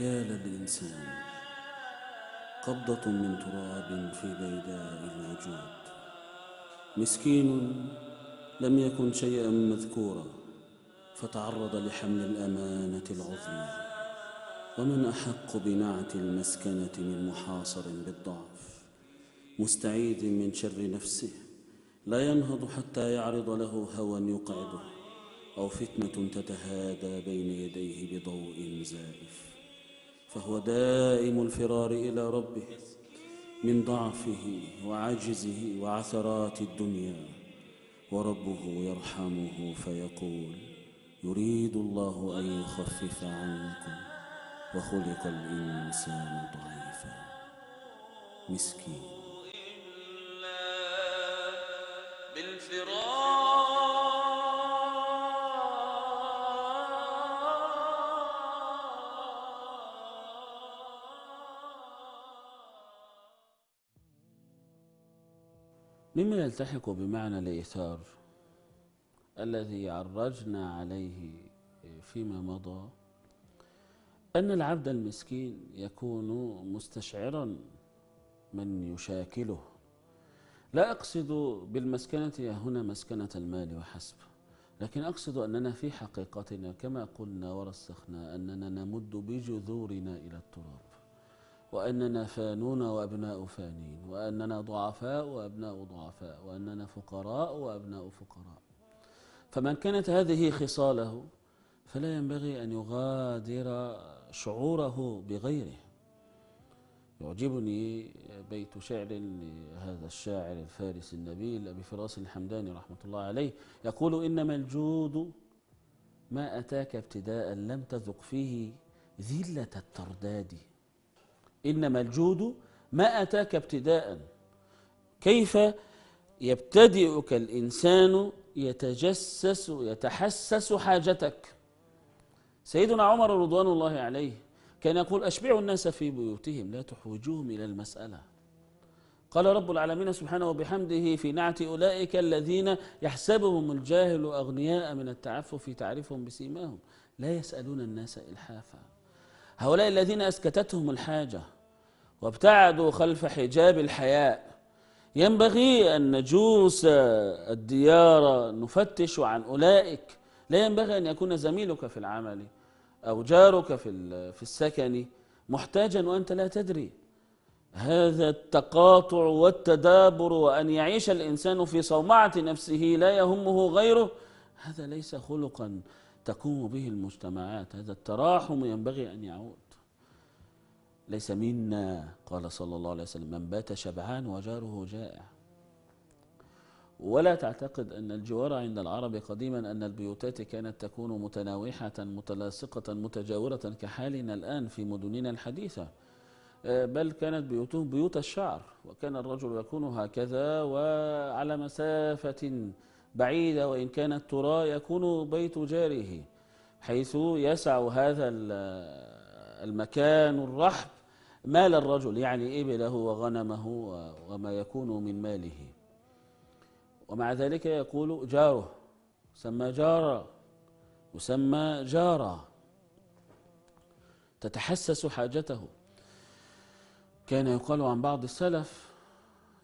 يا للإنسان قبضة من تراب في بيداء الوجود مسكين لم يكن شيئا مذكورا فتعرض لحمل الأمانة العظمى ومن أحق بنعت المسكنة من محاصر بالضعف مستعيد من شر نفسه لا ينهض حتى يعرض له هوى يقعده أو فتنة تتهادى بين يديه بضوء زائد فهو دائم الفرار إلى ربه من ضعفه وعجزه وعثرات الدنيا وربه يرحمه فيقول يريد الله أن يخفف عنكم وخلق الإنسان ضعيفا مسكين بالفرار مما يلتحق بمعنى الإيثار الذي عرجنا عليه فيما مضى أن العبد المسكين يكون مستشعرا من يشاكله لا أقصد بالمسكنة هنا مسكنة المال وحسب لكن أقصد أننا في حقيقتنا كما قلنا ورسخنا أننا نمد بجذورنا إلى التراب وأننا فانون وأبناء فانين وأننا ضعفاء وأبناء ضعفاء وأننا فقراء وأبناء فقراء فمن كانت هذه خصاله فلا ينبغي أن يغادر شعوره بغيره يعجبني بيت شعر لهذا الشاعر الفارس النبيل أبي فراس الحمداني رحمة الله عليه يقول إنما الجود ما أتاك ابتداء لم تذق فيه ذلة الترداد إنما الجود ما أتاك ابتداء كيف يبتدئك الإنسان يتجسس يتحسس حاجتك سيدنا عمر رضوان الله عليه كان يقول أشبعوا الناس في بيوتهم لا تحوجوهم إلى المسألة قال رب العالمين سبحانه وبحمده في نعت أولئك الذين يحسبهم الجاهل أغنياء من التعفف تعرفهم بسيماهم لا يسألون الناس إلحافا هؤلاء الذين أسكتتهم الحاجة وابتعدوا خلف حجاب الحياء ينبغي أن نجوس الديار نفتش عن أولئك لا ينبغي أن يكون زميلك في العمل أو جارك في في السكن محتاجا وأنت لا تدري هذا التقاطع والتدابر وأن يعيش الإنسان في صومعة نفسه لا يهمه غيره هذا ليس خلقا تقوم به المجتمعات هذا التراحم ينبغي أن يعود ليس منا قال صلى الله عليه وسلم من بات شبعان وجاره جائع ولا تعتقد أن الجوار عند العرب قديما أن البيوتات كانت تكون متناوحة متلاصقة متجاورة كحالنا الآن في مدننا الحديثة بل كانت بيوتهم بيوت الشعر وكان الرجل يكون هكذا وعلى مسافة بعيدة وإن كانت ترى يكون بيت جاره حيث يسع هذا المكان الرحب مال الرجل يعني إبله وغنمه وما يكون من ماله ومع ذلك يقول جاره سمى جارا يسمى جارا تتحسس حاجته كان يقال عن بعض السلف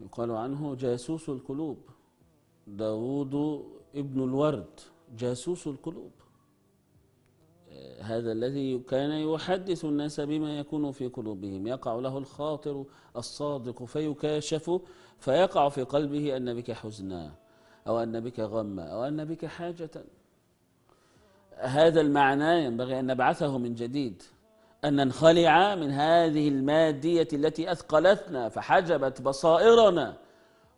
يقال عنه جاسوس القلوب داود ابن الورد جاسوس القلوب آه، هذا الذي كان يحدث الناس بما يكون في قلوبهم يقع له الخاطر الصادق فيكاشف فيقع في قلبه أن بك حزنا أو أن بك غما أو أن بك حاجة هذا المعنى ينبغي أن نبعثه من جديد أن ننخلع من هذه المادية التي أثقلتنا فحجبت بصائرنا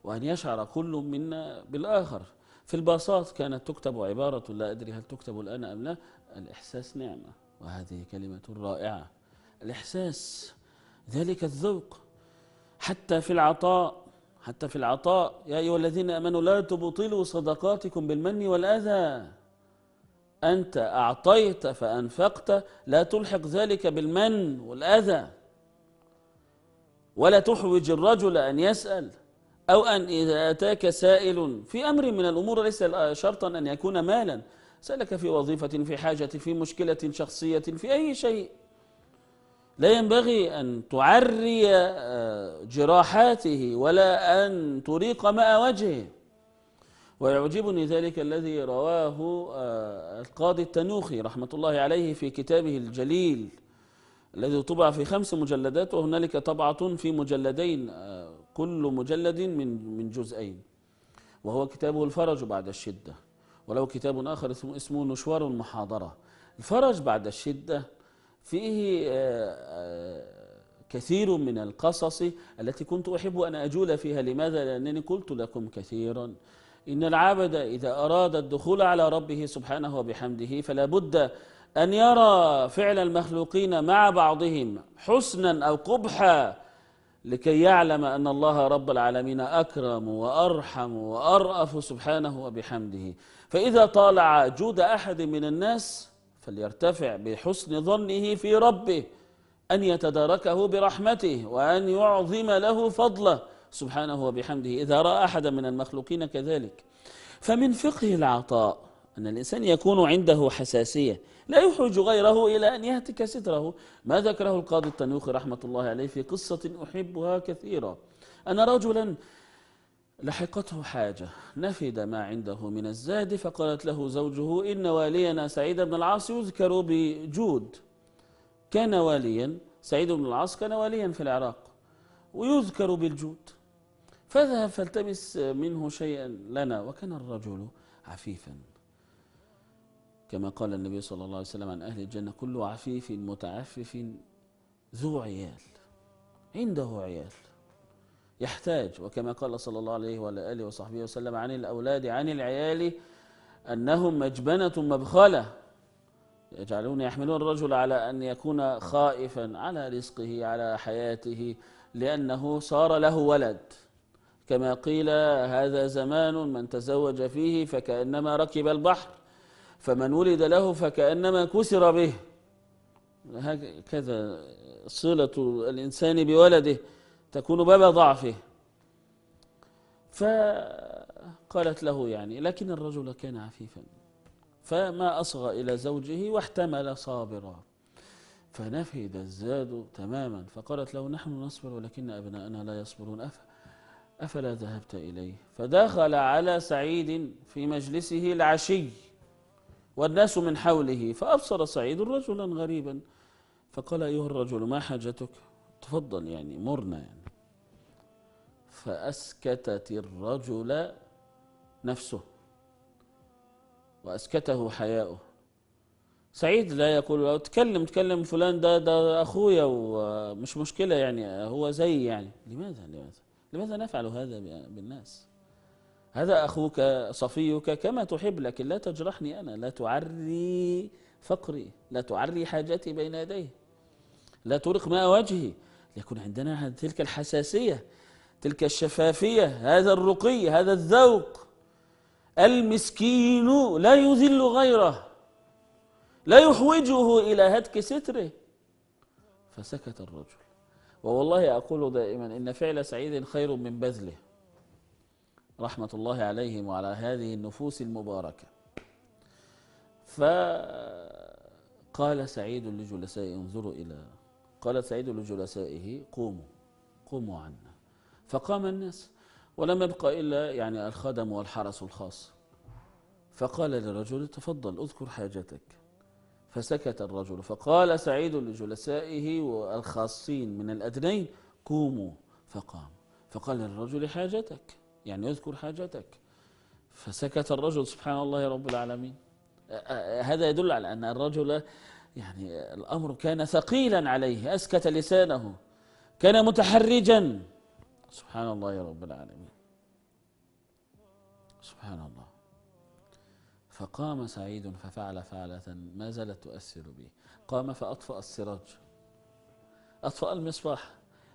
وأن يشعر كل منا بالآخر في الباصات كانت تكتب عبارة لا أدري هل تكتب الآن أم لا الإحساس نعمة وهذه كلمة رائعة الإحساس ذلك الذوق حتى في العطاء حتى في العطاء يا أيها الذين أمنوا لا تبطلوا صدقاتكم بالمن والأذى أنت أعطيت فأنفقت لا تلحق ذلك بالمن والأذى ولا تحوج الرجل أن يسأل أو أن إذا أتاك سائل في أمر من الأمور ليس شرطا أن يكون مالا سألك في وظيفة في حاجة في مشكلة شخصية في أي شيء لا ينبغي أن تعري آه، جراحاته ولا أن تريق ماء وجهه ويعجبني ذلك الذي رواه آه، القاضي التنوخي رحمة الله عليه في كتابه الجليل الذي طبع في خمس مجلدات وهنالك طبعة في مجلدين آه، كل مجلد من من جزئين وهو كتابه الفرج بعد الشدة ولو كتاب آخر اسمه, اسمه نشوار المحاضرة الفرج بعد الشدة فيه آه، آه، كثير من القصص التي كنت أحب أن أجول فيها لماذا؟ لأنني قلت لكم كثيرا إن العبد إذا أراد الدخول على ربه سبحانه وبحمده فلا بد أن يرى فعل المخلوقين مع بعضهم حسنا أو قبحا لكي يعلم أن الله رب العالمين أكرم وأرحم وأرأف سبحانه وبحمده فإذا طالع جود أحد من الناس فليرتفع بحسن ظنه في ربه أن يتداركه برحمته وأن يعظم له فضله سبحانه وبحمده إذا رأى أحدا من المخلوقين كذلك فمن فقه العطاء أن الإنسان يكون عنده حساسية لا يحرج غيره إلى أن يهتك ستره ما ذكره القاضي التنوخي رحمة الله عليه في قصة أحبها كثيرا أن رجلا لحقته حاجة نفد ما عنده من الزاد فقالت له زوجه إن والينا سعيد بن العاص يذكر بجود كان واليا سعيد بن العاص كان واليا في العراق ويذكر بالجود فذهب فالتمس منه شيئا لنا وكان الرجل عفيفا كما قال النبي صلى الله عليه وسلم عن أهل الجنة كل عفيف متعفف ذو عيال عنده عيال يحتاج وكما قال صلى الله عليه وعلى آله وصحبه وسلم عن الأولاد عن العيال أنهم مجبنة مبخلة يجعلون يحملون الرجل على أن يكون خائفا على رزقه على حياته لأنه صار له ولد كما قيل هذا زمان من تزوج فيه فكأنما ركب البحر فمن ولد له فكأنما كسر به هكذا صلة الإنسان بولده تكون باب ضعفه فقالت له يعني لكن الرجل كان عفيفا فما أصغى إلى زوجه واحتمل صابرا فنفد الزاد تماما فقالت له نحن نصبر ولكن أبناءنا لا يصبرون أف أفلا ذهبت إليه فدخل على سعيد في مجلسه العشي والناس من حوله فأبصر سعيد رجلا غريبا فقال أيها الرجل ما حاجتك تفضل يعني مرنا يعني فأسكتت الرجل نفسه وأسكته حياؤه سعيد لا يقول له تكلم تكلم فلان ده ده أخويا ومش مشكلة يعني هو زي يعني لماذا لماذا لماذا نفعل هذا بالناس؟ هذا أخوك صفيك كما تحب لكن لا تجرحني أنا لا تعري فقري لا تعري حاجتي بين يديه لا ترق ماء وجهي ليكون عندنا تلك الحساسية تلك الشفافية هذا الرقي هذا الذوق المسكين لا يذل غيره لا يحوجه إلى هتك ستره فسكت الرجل ووالله أقول دائما إن فعل سعيد خير من بذله رحمة الله عليهم وعلى هذه النفوس المباركة فقال سعيد لجلسائه انظروا إلى قال سعيد لجلسائه قوموا قوموا عنا فقام الناس ولم يبق إلا يعني الخدم والحرس الخاص فقال للرجل تفضل اذكر حاجتك فسكت الرجل فقال سعيد لجلسائه والخاصين من الأدنين قوموا فقام فقال للرجل حاجتك يعني اذكر حاجتك فسكت الرجل سبحان الله رب العالمين هذا يدل على أن الرجل يعني الأمر كان ثقيلا عليه أسكت لسانه كان متحرجا سبحان الله رب العالمين سبحان الله فقام سعيد ففعل فعلة ما زالت تؤثر به قام فأطفأ السراج أطفأ المصباح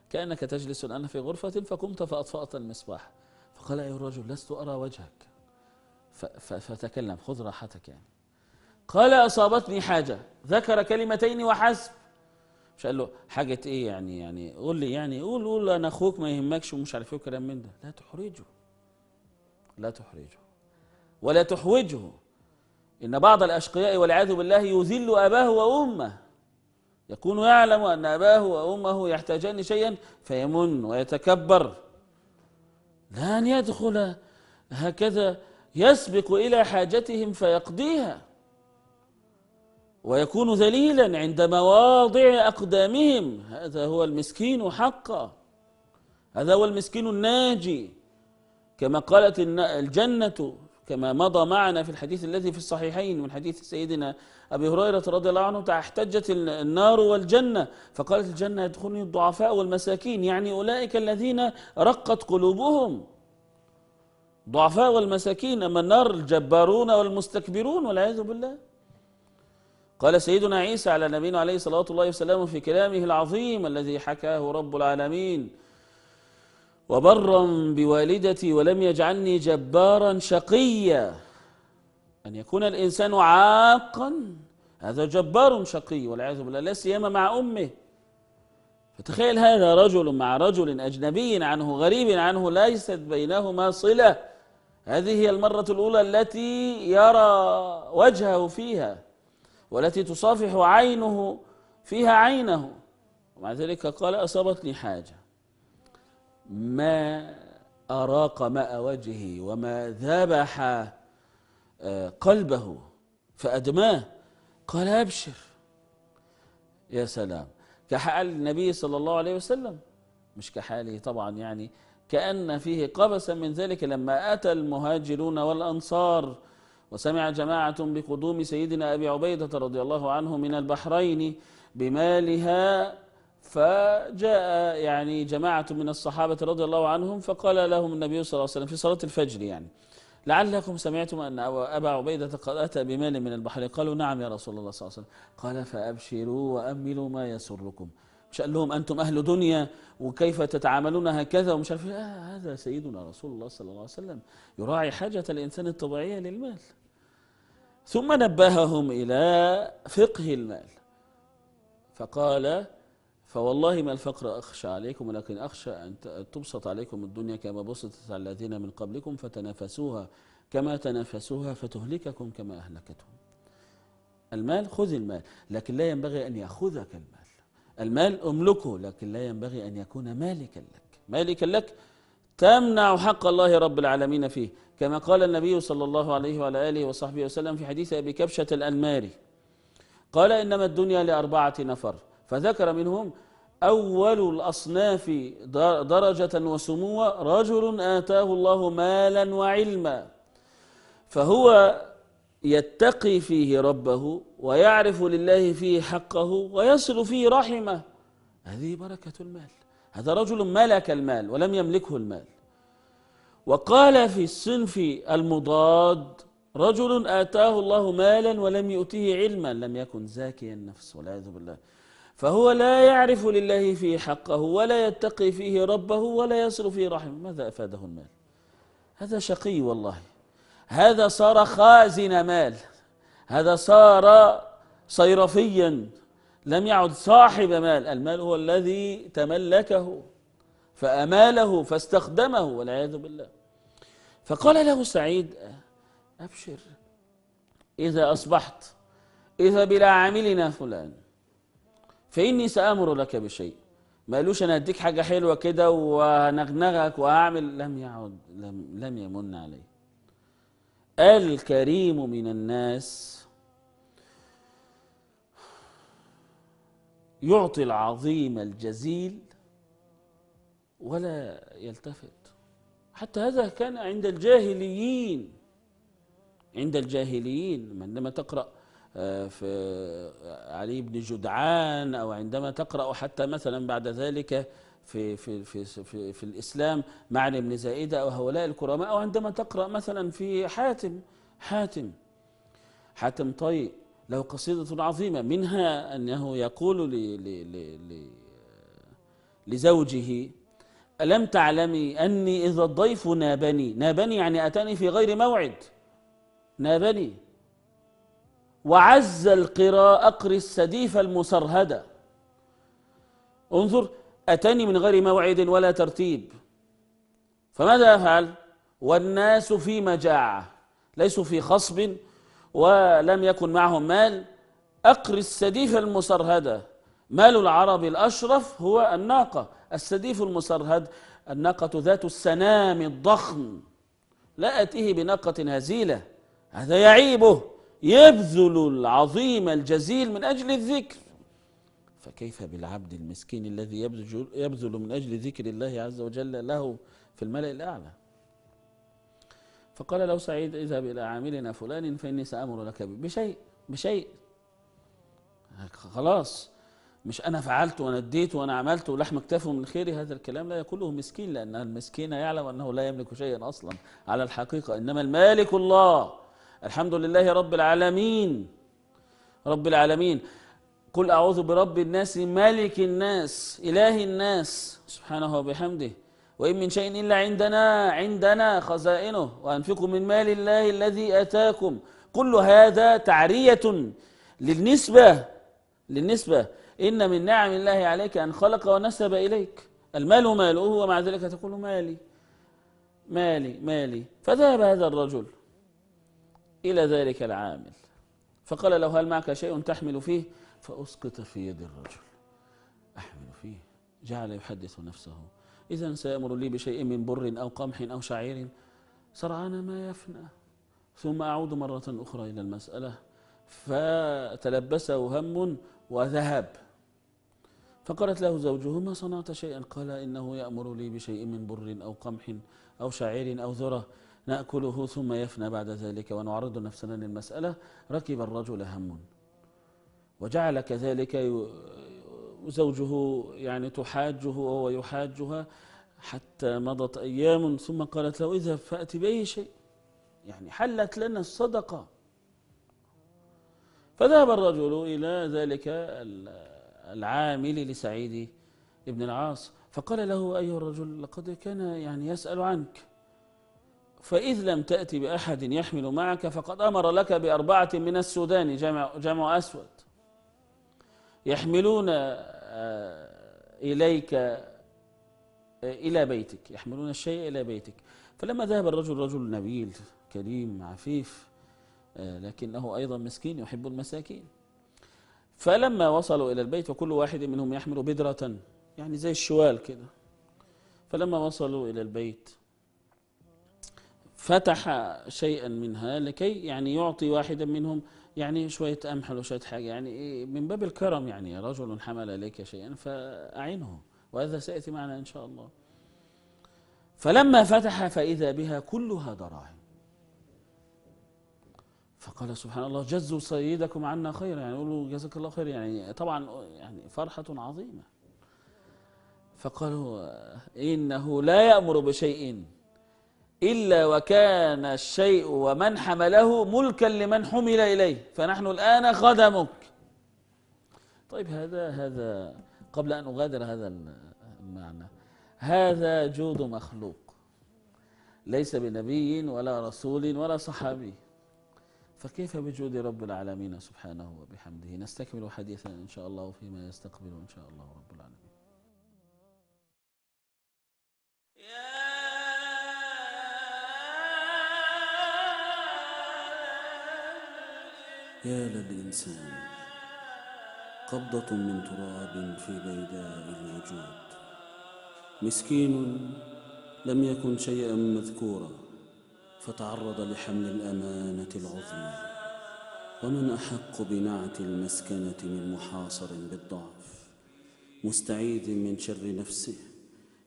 كأنك تجلس الآن في غرفة فقمت فأطفأت المصباح فقال أيها الرجل لست أرى وجهك فتكلم خذ راحتك يعني قال أصابتني حاجة ذكر كلمتين وحسب مش قال له حاجة إيه يعني يعني قول لي يعني قول قول أنا أخوك ما يهمكش ومش عارف إيه وكلام من ده لا تحرجه لا تحرجه ولا تحوجه إن بعض الأشقياء والعياذ بالله يذل أباه وأمه يكون يعلم أن أباه وأمه يحتاجان شيئا فيمن ويتكبر لأن يدخل هكذا يسبق إلى حاجتهم فيقضيها ويكون ذليلا عند مواضع أقدامهم هذا هو المسكين حقا هذا هو المسكين الناجي كما قالت الجنة كما مضى معنا في الحديث الذي في الصحيحين من حديث سيدنا أبي هريرة رضي الله عنه احتجت النار والجنة فقالت الجنة يدخلني الضعفاء والمساكين يعني أولئك الذين رقت قلوبهم ضعفاء والمساكين أما النار الجبارون والمستكبرون والعياذ بالله قال سيدنا عيسى على نبينا عليه الصلاة والسلام في كلامه العظيم الذي حكاه رب العالمين وبرا بوالدتي ولم يجعلني جبارا شقيا أن يكون الإنسان عاقا هذا جبار شقي والعياذ بالله لا سيما مع أمه فتخيل هذا رجل مع رجل أجنبي عنه غريب عنه ليست بينهما صلة هذه هي المرة الأولى التي يرى وجهه فيها والتي تصافح عينه فيها عينه ومع ذلك قال أصابتني حاجة ما أراق ماء وجهه وما ذبح آه، قلبه فأدماه قال أبشر يا سلام كحال النبي صلى الله عليه وسلم مش كحاله طبعا يعني كأن فيه قبسا من ذلك لما أتى المهاجرون والأنصار وسمع جماعة بقدوم سيدنا أبي عبيدة رضي الله عنه من البحرين بمالها فجاء يعني جماعة من الصحابة رضي الله عنهم فقال لهم النبي صلى الله عليه وسلم في صلاة الفجر يعني لعلكم سمعتم أن أبا عبيدة قد أتى بمال من البحر قالوا نعم يا رسول الله صلى الله عليه وسلم قال فأبشروا وأملوا ما يسركم مش قال لهم أنتم أهل دنيا وكيف تتعاملون هكذا ومش عارف إيه. آه هذا سيدنا رسول الله صلى الله عليه وسلم يراعي حاجة الإنسان الطبيعية للمال ثم نبههم إلى فقه المال فقال فوالله ما الفقر أخشى عليكم ولكن أخشى أن تبسط عليكم الدنيا كما بسطت على الذين من قبلكم فتنافسوها كما تنافسوها فتهلككم كما أهلكتهم المال خذ المال لكن لا ينبغي أن يأخذك المال المال أملكه لكن لا ينبغي أن يكون مالكا لك مالكا لك تمنع حق الله رب العالمين فيه كما قال النبي صلى الله عليه وعلى آله وصحبه وسلم في حديث أبي كبشة الأنماري قال إنما الدنيا لأربعة نفر فذكر منهم أول الأصناف درجة وسموا رجل آتاه الله مالا وعلما فهو يتقي فيه ربه ويعرف لله فيه حقه ويصل فيه رحمه هذه بركة المال هذا رجل ملك المال ولم يملكه المال وقال في الصنف المضاد رجل آتاه الله مالا ولم يؤته علما لم يكن زاكيا النفس والعياذ بالله فهو لا يعرف لله فيه حقه ولا يتقي فيه ربه ولا يصل فيه رحمه ماذا أفاده المال هذا شقي والله هذا صار خازن مال هذا صار صيرفيا لم يعد صاحب مال المال هو الذي تملكه فأماله فاستخدمه والعياذ بالله فقال له سعيد أبشر إذا أصبحت إذا بلا عاملنا فلان فإني سآمر لك بشيء ما قالوش أنا هديك حاجة حلوة كده وهنغنغك وهعمل لم يعد لم, لم يمن عليه الكريم من الناس يعطي العظيم الجزيل ولا يلتفت حتى هذا كان عند الجاهليين عند الجاهليين عندما تقرأ آه، في علي بن جدعان أو عندما تقرأ حتى مثلا بعد ذلك في في في في, في الإسلام معنى بن زائدة أو هؤلاء الكرماء أو عندما تقرأ مثلا في حاتم حاتم حاتم طي له قصيدة عظيمة منها أنه يقول ل ل ل لزوجه ألم تعلمي أني إذا الضيف نابني نابني يعني أتاني في غير موعد نابني وعز القراء أقر السديف المسرهدة انظر أتاني من غير موعد ولا ترتيب فماذا أفعل؟ والناس في مجاعة ليسوا في خصب ولم يكن معهم مال أقر السديف المسرهدة مال العرب الأشرف هو الناقة السديف المسرهد الناقة ذات السنام الضخم لا أتيه بناقة هزيلة هذا يعيبه يبذل العظيم الجزيل من أجل الذكر فكيف بالعبد المسكين الذي يبذل من أجل ذكر الله عز وجل له في الملأ الأعلى فقال له سعيد اذهب إلى عاملنا فلان فإني سأمر لك بشيء بشيء خلاص مش أنا فعلت وأنا اديت وأنا عملت ولحم اكتافه من خيري هذا الكلام لا يقوله مسكين لأن المسكين يعلم أنه لا يملك شيئا أصلا على الحقيقة إنما المالك الله الحمد لله رب العالمين رب العالمين قل أعوذ برب الناس ملك الناس إله الناس سبحانه وبحمده وإن من شيء إلا عندنا عندنا خزائنه وأنفقوا من مال الله الذي أتاكم كل هذا تعرية للنسبة للنسبة إن من نعم الله عليك أن خلق ونسب إليك المال ماله ومع ذلك تقول مالي مالي مالي فذهب هذا الرجل إلى ذلك العامل فقال له هل معك شيء تحمل فيه فأسقط في يد الرجل أحمل فيه جعل يحدث نفسه إذا سيأمر لي بشيء من بر أو قمح أو شعير سرعان ما يفنى ثم أعود مرة أخرى إلى المسألة فتلبسه هم وذهب فقالت له زوجه ما صنعت شيئا قال إنه يأمر لي بشيء من بر أو قمح أو شعير أو ذرة نأكله ثم يفنى بعد ذلك ونعرض نفسنا للمسألة ركب الرجل هم وجعل كذلك زوجه يعني تحاجه وهو يحاجها حتى مضت أيام ثم قالت له إذا فأت بأي شيء يعني حلت لنا الصدقة فذهب الرجل إلى ذلك العامل لسعيد بن العاص فقال له أيها الرجل لقد كان يعني يسأل عنك فإذ لم تأتي بأحد يحمل معك فقد أمر لك بأربعة من السودان جمع, جمع أسود يحملون آه، إليك آه، إلى بيتك يحملون الشيء إلى بيتك فلما ذهب الرجل رجل نبيل كريم عفيف آه، لكنه أيضا مسكين يحب المساكين فلما وصلوا إلى البيت وكل واحد منهم يحمل بدرة يعني زي الشوال كده فلما وصلوا إلى البيت فتح شيئا منها لكي يعني يعطي واحدا منهم يعني شوية أمحل وشوية حاجة يعني إيه، من باب الكرم يعني رجل حمل إليك شيئا فأعينه وهذا سيأتي معنا إن شاء الله فلما فتح فإذا بها كلها دراهم فقال سبحان الله جزوا سيدكم عنا خيرا يعني قولوا جزاك الله خير يعني طبعا يعني فرحة عظيمة فقالوا إنه لا يأمر بشيء إلا وكان الشيء ومن حمله ملكا لمن حمل إليه فنحن الآن خدمك طيب هذا هذا قبل أن أغادر هذا المعنى هذا جود مخلوق ليس بنبي ولا رسول ولا صحابي فكيف بجود رب العالمين سبحانه وبحمده نستكمل حديثا إن شاء الله فيما يستقبل إن شاء الله رب العالمين يا للإنسان قبضة من تراب في بيداء الوجود مسكين لم يكن شيئا مذكورا فتعرض لحمل الأمانة العظمى ومن أحق بنعت المسكنة من محاصر بالضعف مستعيذ من شر نفسه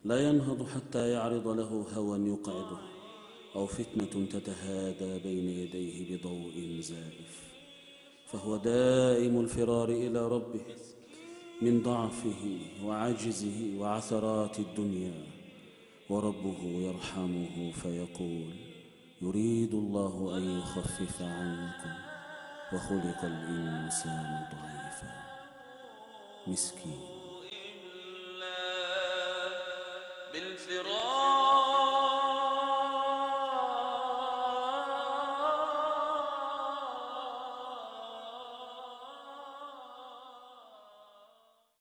لا ينهض حتى يعرض له هوى يقعده أو فتنة تتهادى بين يديه بضوء زائف فهو دائم الفرار إلى ربه من ضعفه وعجزه وعثرات الدنيا وربه يرحمه فيقول يريد الله أن يخفف عنكم وخلق الإنسان ضعيفا مسكين بالفرار